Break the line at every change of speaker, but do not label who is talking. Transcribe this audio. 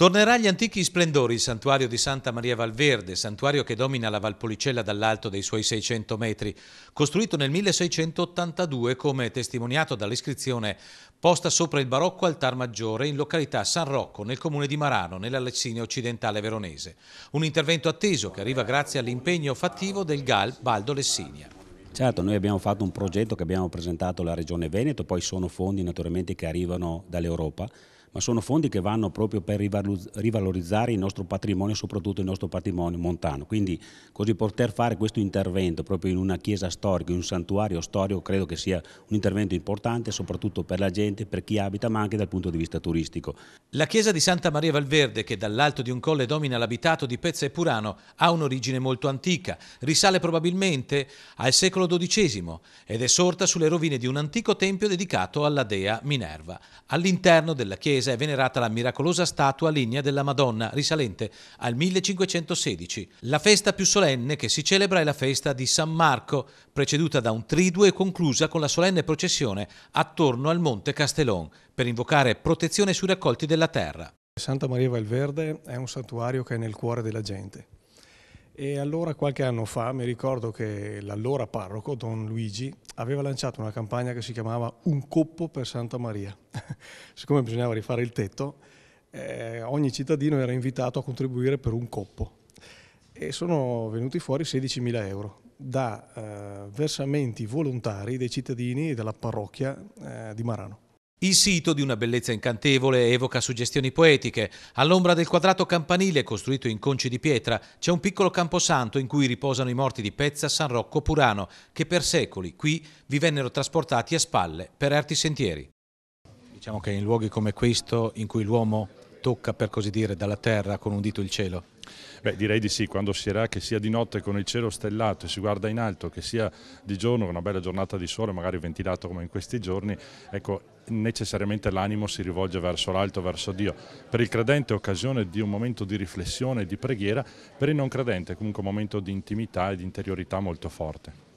Tornerà agli antichi splendori il santuario di Santa Maria Valverde, santuario che domina la Valpolicella dall'alto dei suoi 600 metri, costruito nel 1682 come testimoniato dall'iscrizione posta sopra il barocco altar maggiore in località San Rocco nel comune di Marano, nella Lessina occidentale veronese. Un intervento atteso che arriva grazie all'impegno fattivo del GAL Baldo Lessinia.
Certo, noi abbiamo fatto un progetto che abbiamo presentato alla Regione Veneto, poi sono fondi naturalmente che arrivano dall'Europa ma sono fondi che vanno proprio per rivalorizzare il nostro patrimonio, soprattutto il nostro patrimonio montano. Quindi così poter fare questo intervento proprio in una chiesa storica, in un santuario storico, credo che sia un intervento importante soprattutto per la gente, per chi abita, ma anche dal punto di vista turistico.
La chiesa di Santa Maria Valverde, che dall'alto di un colle domina l'abitato di Pezza e Purano, ha un'origine molto antica, risale probabilmente al secolo XII ed è sorta sulle rovine di un antico tempio dedicato alla dea Minerva. All'interno della chiesa chiesa è venerata la miracolosa statua lignea della Madonna, risalente al 1516. La festa più solenne che si celebra è la festa di San Marco, preceduta da un triduo e conclusa con la solenne processione attorno al Monte Castellon, per invocare protezione sui raccolti della terra.
Santa Maria Valverde è un santuario che è nel cuore della gente. E allora qualche anno fa mi ricordo che l'allora parroco, Don Luigi, aveva lanciato una campagna che si chiamava Un coppo per Santa Maria. siccome bisognava rifare il tetto, eh, ogni cittadino era invitato a contribuire per un coppo e sono venuti fuori 16.000 euro da eh, versamenti volontari dei cittadini e della parrocchia eh, di Marano.
Il sito, di una bellezza incantevole, evoca suggestioni poetiche. All'ombra del quadrato campanile, costruito in conci di pietra, c'è un piccolo camposanto in cui riposano i morti di Pezza, San Rocco, Purano, che per secoli qui vi vennero trasportati a spalle per erti sentieri. Diciamo che in luoghi come questo in cui l'uomo tocca
per così dire dalla terra con un dito il cielo? Beh, direi di sì, quando si era che sia di notte con il cielo stellato e si guarda in alto, che sia di giorno con una bella giornata di sole, magari ventilato come in questi giorni, ecco, necessariamente l'animo si rivolge verso l'alto, verso Dio. Per il credente è occasione di un momento di riflessione e di preghiera, per il non credente è comunque un momento di intimità e di interiorità molto forte.